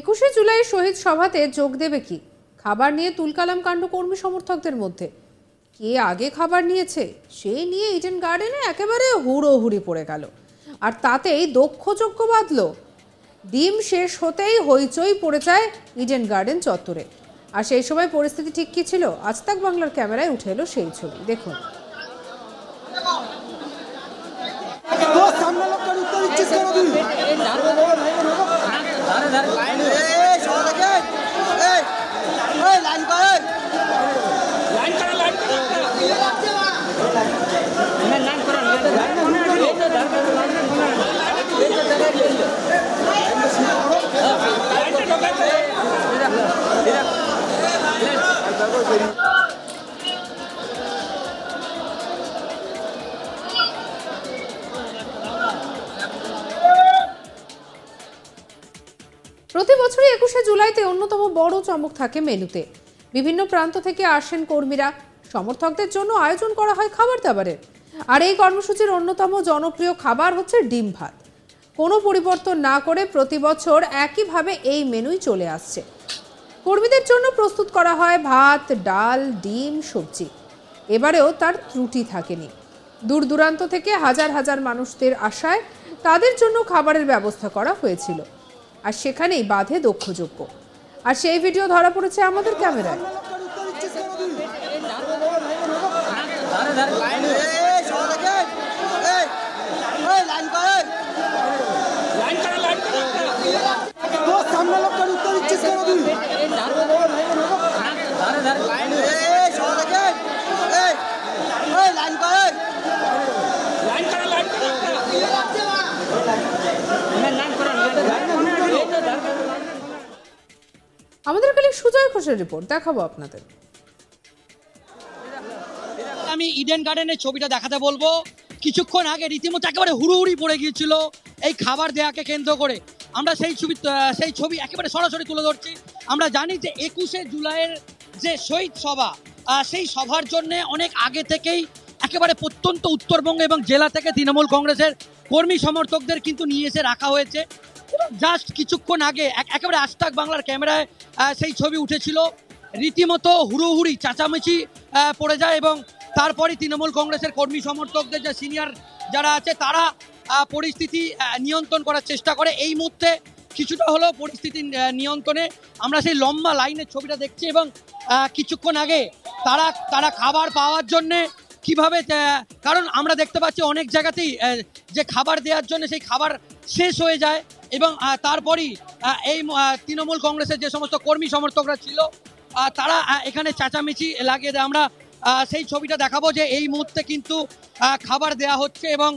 একুশে জুলাই শহীদ সভাতে যোগ দেবে কি খাবার নিয়ে তুলকালাম কাণ্ড কর্মী সমর্থকদের মধ্যে কে আগে খাবার নিয়েছে সেই নিয়ে ইডেন গার্ডেনে একেবারে হুড়োহুড়ি পড়ে গেল আর তাতেই দক্ষ দক্ষযোগ্য বাঁধল ডিম শেষ হতেই হইচই পড়ে যায় ইডেন গার্ডেন চত্বরে আর সেই সময় পরিস্থিতি ঠিক কী ছিল আজ তাক বাংলার ক্যামেরায় উঠে এলো সেই ছবি দেখুন সামনে লোকটা উত্তর দিচ্ছিস কেন তুই প্রতি বছরই একুশে জুলাইতে অন্যতম বড় চমক থাকে মেনুতে বিভিন্ন প্রান্ত থেকে আসেন কর্মীরা সমর্থকদের জন্য আয়োজন করা হয় খাবার দাবারের আর এই কর্মসূচির অন্যতম জনপ্রিয় খাবার হচ্ছে ডিম ভাত কোনো পরিবর্তন না করে প্রতি বছর একইভাবে এই মেনুই চলে আসছে কর্মীদের জন্য প্রস্তুত করা হয় ভাত ডাল ডিম সবজি এবারেও তার ত্রুটি থাকেনি দূর দূরান্ত থেকে হাজার হাজার মানুষদের আশায় তাদের জন্য খাবারের ব্যবস্থা করা হয়েছিল আর সেখানেই বাঁধে দক্ষযোগ্য আর সেই ভিডিও ধরা পড়েছে আমাদের ক্যামেরায় আমাদের কালি সুজয় ঘোষের রিপোর্ট দেখাবো আপনাদের আমি ইডেন গার্ডেনের ছবিটা দেখাতে বলবো কিছুক্ষণ আগে রীতিমতো একেবারে হুড়ুহুড়ি পড়ে গিয়েছিল এই খাবার দেয়াকে কেন্দ্র করে আমরা সেই ছবি সেই ছবি একেবারে সরাসরি তুলে ধরছি আমরা জানি যে একুশে জুলাইয়ের যে শহীদ সভা সেই সভার জন্য অনেক আগে থেকেই একেবারে প্রত্যন্ত উত্তরবঙ্গ এবং জেলা থেকে তৃণমূল কংগ্রেসের কর্মী সমর্থকদের কিন্তু নিয়ে এসে রাখা হয়েছে জাস্ট কিছুক্ষণ আগে একেবারে আস্তাক বাংলার ক্যামেরায় সেই ছবি উঠেছিল রীতিমতো হুড়োহুড়ি চাচামেচি পড়ে যায় এবং তারপরে তৃণমূল কংগ্রেসের কর্মী সমর্থকদের যে সিনিয়র যারা আছে তারা পরিস্থিতি নিয়ন্ত্রণ করার চেষ্টা করে এই মুহূর্তে কিছুটা হলেও পরিস্থিতি নিয়ন্ত্রণে আমরা সেই লম্বা লাইনের ছবিটা দেখছি এবং কিছুক্ষণ আগে তারা তারা খাবার পাওয়ার জন্যে কিভাবে কারণ আমরা দেখতে পাচ্ছি অনেক জায়গাতেই যে খাবার দেওয়ার জন্য সেই খাবার শেষ হয়ে যায় এবং তারপরই এই তৃণমূল কংগ্রেসের যে সমস্ত কর্মী সমর্থকরা ছিল তারা এখানে চেঁচামেচি লাগিয়ে দেয় আমরা সেই ছবিটা দেখাবো যে এই মুহূর্তে কিন্তু খাবার দেয়া হচ্ছে এবং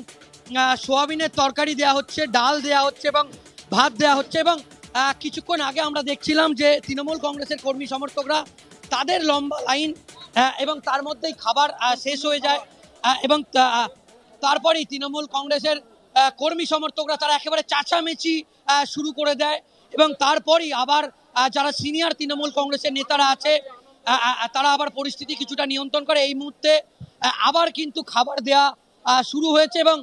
সোয়াবিনের তরকারি দেয়া হচ্ছে ডাল দেয়া হচ্ছে এবং ভাত দেয়া হচ্ছে এবং কিছুক্ষণ আগে আমরা দেখছিলাম যে তৃণমূল কংগ্রেসের কর্মী সমর্থকরা তাদের লম্বা লাইন এবং তার মধ্যেই খাবার শেষ হয়ে যায় এবং তারপরেই তৃণমূল কংগ্রেসের কর্মী সমর্থকরা তারা একেবারে চাচামেচি শুরু করে দেয় এবং তারপরই আবার যারা সিনিয়র তৃণমূল কংগ্রেসের নেতারা আছে তারা আবার পরিস্থিতি কিছুটা নিয়ন্ত্রণ করে এই মুহূর্তে আবার কিন্তু খাবার দেয়া শুরু হয়েছে এবং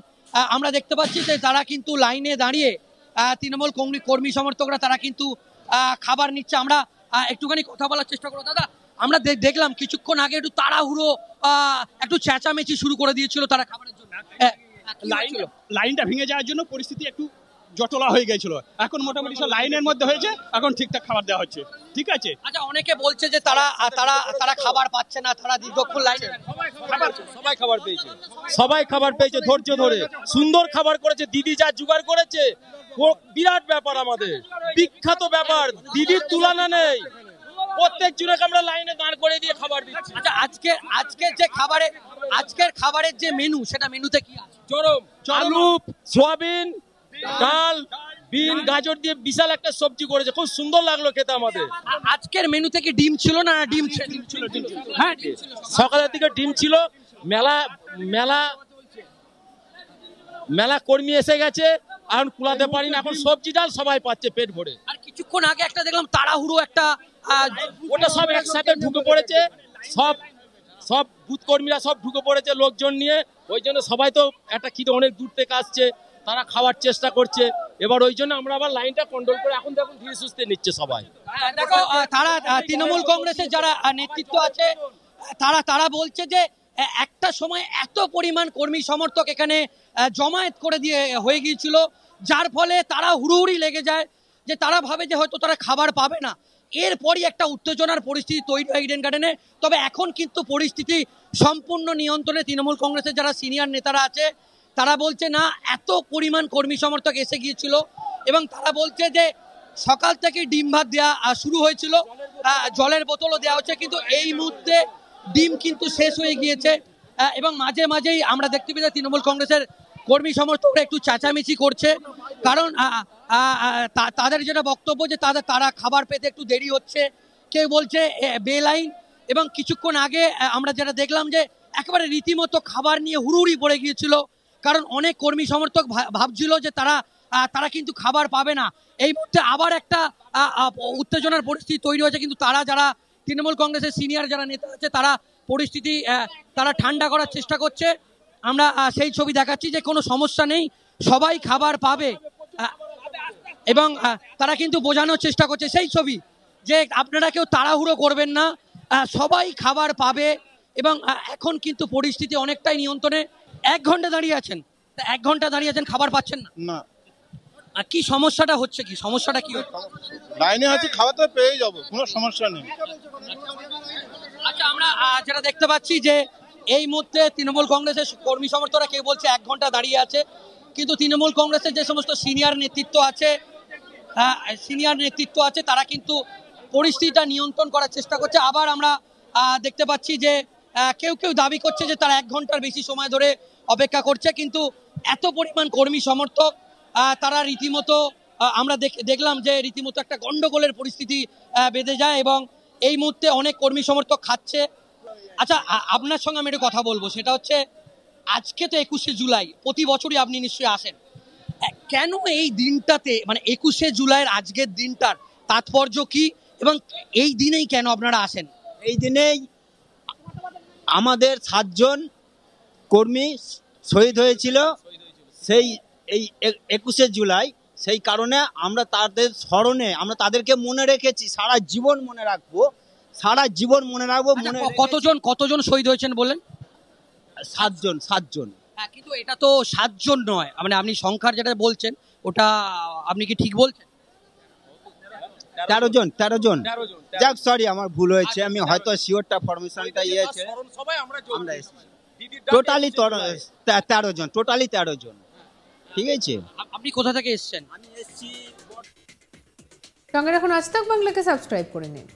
আমরা দেখতে পাচ্ছি যে তারা কিন্তু লাইনে দাঁড়িয়ে তৃণমূল কংগ্রেস কর্মী সমর্থকরা তারা কিন্তু খাবার নিচ্ছে আমরা একটুখানি কথা বলার চেষ্টা করো দাদা আমরা দেখলাম কিছুক্ষণ আগে একটু তাড়াহুড়ো একটু চেঁচামেচি শুরু করে দিয়েছিল তারা খাবারের জন্য হ্যাঁ, লাইনটা ভেঙে যাওয়ার জন্য পরিস্থিতি একটু জটলা হয়ে গেছিল এখন মোটামুটি সব লাইনের মধ্যে হয়েছে এখন ঠিকঠাক খাবার দেওয়া হচ্ছে ঠিক আছে আচ্ছা অনেকে বলছে যে তারা তারা তারা খাবার পাচ্ছে না তারা দীর্ঘক্ষণ লাইনে সবাই খাবার পেয়েছে সবাই খাবার পেয়েছে ধৈর্য ধরে সুন্দর খাবার করেছে দিদি যা জোগাড় করেছে বিরাট ব্যাপার আমাদের বিখ্যাত ব্যাপার দিদির তুলনা নেই প্রত্যেক জুড়ে আমরা লাইনে দাঁড় করে দিয়ে খাবার দিচ্ছি আচ্ছা আজকে আজকে যে খাবারে আজকের খাবারের যে মেনু সেটা মেনুতে কি চরম আলু সয়াবিন ডাল বিন গাজর দিয়ে বিশাল একটা সবজি করেছে খুব সুন্দর লাগলো খেতে আমাদের আজকের মেনু থেকে ডিম ছিল না ডিম ছিল হ্যাঁ সকালের দিকে ডিম ছিল মেলা মেলা মেলা কর্মী এসে গেছে এখন কুলাতে পারি না এখন সবজি ডাল সবাই পাচ্ছে পেট ভরে আর কিছুক্ষণ আগে একটা দেখলাম তাড়াহুড়ো একটা আর ওটা সব একসাথে ঢুকে পড়েছে সব সব বুথ কর্মীরা সব ঢুকে পড়েছে লোকজন নিয়ে ওই জন্য সবাই তো একটা খিদে অনেক দূর থেকে আসছে তারা খাওয়ার চেষ্টা করছে এবার ওই জন্য আমরা আবার লাইনটা কন্ট্রোল করে এখন দেখুন ধীরে সুস্থে নিচ্ছে সবাই হ্যাঁ, দেখো তারা তৃণমূল কংগ্রেসের যারা নেতৃত্ব আছে তারা তারা বলছে যে একটা সময় এত পরিমাণ কর্মী সমর্থক এখানে জমায়েত করে দিয়ে হয়ে গিয়েছিল যার ফলে তারা হুড়ুহুড়ি লেগে যায় যে তারা ভাবে যে হয়তো তারা খাবার পাবে না এরপরই একটা উত্তেজনার পরিস্থিতি তৈরি হয় ইডেন গার্ডেনে তবে এখন কিন্তু পরিস্থিতি সম্পূর্ণ নিয়ন্ত্রণে তৃণমূল কংগ্রেসের যারা সিনিয়র নেতারা আছে তারা বলছে না এত পরিমাণ কর্মী সমর্থক এসে গিয়েছিল এবং তারা বলছে যে সকাল থেকে ডিম ভাত দেওয়া শুরু হয়েছিল জলের বোতলও দেওয়া হচ্ছে কিন্তু এই মুহূর্তে ডিম কিন্তু শেষ হয়ে গিয়েছে এবং মাঝে মাঝেই আমরা দেখতে পেয়েছি তৃণমূল কংগ্রেসের কর্মী সমর্থকরা একটু চেঁচামেচি করছে কারণ তাদের যেটা বক্তব্য যে তাদের তারা খাবার পেতে একটু দেরি হচ্ছে কেউ বলছে বেলাইন এবং কিছুক্ষণ আগে আমরা যেটা দেখলাম যে একেবারে রীতিমতো খাবার নিয়ে হুড়ুড়ি পড়ে গিয়েছিল কারণ অনেক কর্মী সমর্থক ভাবছিল যে তারা তারা কিন্তু খাবার পাবে না এই মুহূর্তে আবার একটা উত্তেজনার পরিস্থিতি তৈরি হয়েছে কিন্তু তারা যারা তৃণমূল কংগ্রেসের সিনিয়র যারা নেতা আছে তারা পরিস্থিতি তারা ঠান্ডা করার চেষ্টা করছে আমরা সেই ছবি দেখাচ্ছি যে কোনো সমস্যা নেই সবাই খাবার পাবে এবং তারা কিন্তু বোঝানোর চেষ্টা করছে সেই ছবি যে আপনারা কেউ তাড়াহুড়ো করবেন না সবাই খাবার পাবে এবং এখন কিন্তু পরিস্থিতি অনেকটাই নিয়ন্ত্রণে এক ঘন্টা দাঁড়িয়ে আছেন এক ঘন্টা দাঁড়িয়ে আছেন খাবার পাচ্ছেন না না আর কি সমস্যাটা হচ্ছে কি সমস্যাটা কি লাইনে আছে খাওয়া তো পেয়ে যাবো কোনো সমস্যা নেই আচ্ছা আমরা যেটা দেখতে পাচ্ছি যে এই মুহূর্তে তৃণমূল কংগ্রেসের কর্মী সমর্থকরা কেউ বলছে এক ঘন্টা দাঁড়িয়ে আছে কিন্তু তৃণমূল কংগ্রেসের যে সমস্ত সিনিয়র নেতৃত্ব আছে হ্যাঁ, সিনিয়র নেতৃত্ব আছে তারা কিন্তু পরিস্থিতিটা নিয়ন্ত্রণ করার চেষ্টা করছে আবার আমরা দেখতে পাচ্ছি যে কেউ কেউ দাবি করছে যে তারা এক ঘন্টার বেশি সময় ধরে অপেক্ষা করছে কিন্তু এত পরিমাণ কর্মী সমর্থক তারা রীতিমতো আমরা দেখলাম যে রীতিমতো একটা গণ্ডগোলের পরিস্থিতি বেঁধে যায় এবং এই মুহূর্তে অনেক কর্মী সমর্থক খাচ্ছে আচ্ছা আপনার সঙ্গে আমি একটা কথা বলবো সেটা হচ্ছে আজকে তো একুশে জুলাই প্রতি বছরই আপনি নিশ্চয়ই আসেন কেন এই দিনটাতে মানে একুশে জুলাইয়ের আজকের দিনটার তাৎপর্য কি এবং এই দিনেই কেন আপনারা আসেন এই দিনেই আমাদের সাতজন কর্মী শহীদ হয়েছিল সেই এই একুশে জুলাই সেই কারণে আমরা তাদের স্মরণে আমরা তাদেরকে মনে রেখেছি সারা জীবন মনে রাখবো সারা জীবন মনে রাখবো আচ্ছা, মনে কতজন কতজন শহীদ হয়েছেন বললেন সাতজন সাতজন হ্যাঁ, কিন্তু এটা তো সাতজন নয় মানে আপনি সংখ্যার যেটা বলছেন ওটা আপনি কি ঠিক বলছেন তেরো জন তেরো জন যাক সরি আমার ভুল হয়েছে আচ্ছা, আমি হয়তো শিওরটা ফরমেশনটা ইয়ে আছে টোটালি তেরো জন টোটালি তেরো জন ঠিক আছে আপনি কোথা থেকে এসছেন আমি এসেছি সঙ্গে রাখুন আজ বাংলাকে সাবস্ক্রাইব করে নিন